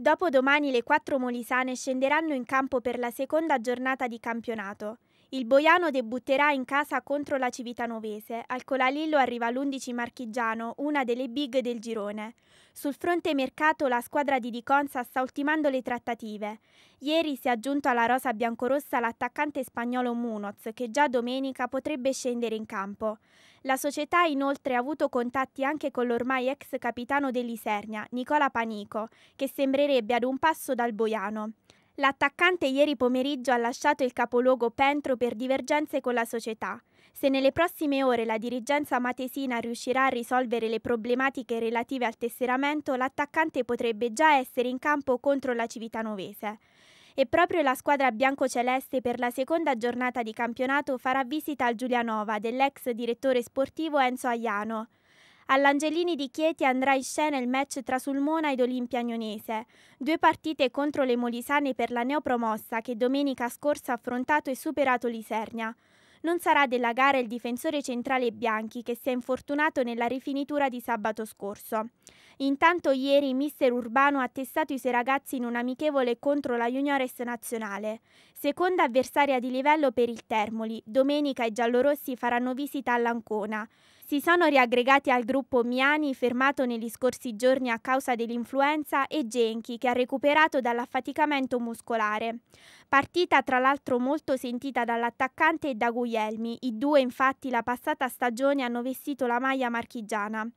Dopodomani le quattro molisane scenderanno in campo per la seconda giornata di campionato. Il Boiano debutterà in casa contro la Civitanovese, al Colalillo arriva l'11 marchigiano, una delle big del girone. Sul fronte mercato la squadra di Diconza sta ultimando le trattative. Ieri si è aggiunto alla rosa biancorossa l'attaccante spagnolo Munoz, che già domenica potrebbe scendere in campo. La società inoltre ha avuto contatti anche con l'ormai ex capitano dell'Isernia, Nicola Panico, che sembrerebbe ad un passo dal Boiano. L'attaccante ieri pomeriggio ha lasciato il capoluogo Pentro per divergenze con la società. Se nelle prossime ore la dirigenza matesina riuscirà a risolvere le problematiche relative al tesseramento, l'attaccante potrebbe già essere in campo contro la Civitanovese. E proprio la squadra biancoceleste per la seconda giornata di campionato farà visita al Giulianova dell'ex direttore sportivo Enzo Aiano. All'Angelini di Chieti andrà in scena il match tra Sulmona ed Olimpia Agnonese, due partite contro le molisane per la neopromossa che domenica scorsa ha affrontato e superato l'Isernia. Non sarà della gara il difensore centrale Bianchi che si è infortunato nella rifinitura di sabato scorso. Intanto ieri mister Urbano ha testato i suoi ragazzi in un amichevole contro la Juniores nazionale. Seconda avversaria di livello per il Termoli, domenica i giallorossi faranno visita all'Ancona. Si sono riaggregati al gruppo Miani, fermato negli scorsi giorni a causa dell'influenza, e Genchi, che ha recuperato dall'affaticamento muscolare. Partita tra l'altro molto sentita dall'attaccante e da Guglielmi, i due infatti la passata stagione hanno vestito la maglia marchigiana.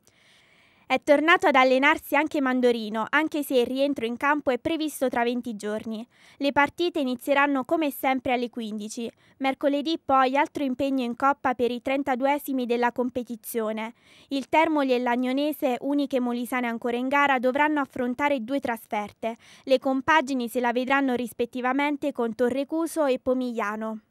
È tornato ad allenarsi anche Mandorino, anche se il rientro in campo è previsto tra 20 giorni. Le partite inizieranno come sempre alle 15. Mercoledì poi altro impegno in coppa per i 32esimi della competizione. Il Termoli e l'Agnonese, uniche molisane ancora in gara, dovranno affrontare due trasferte. Le compagini se la vedranno rispettivamente con Torrecuso e Pomigliano.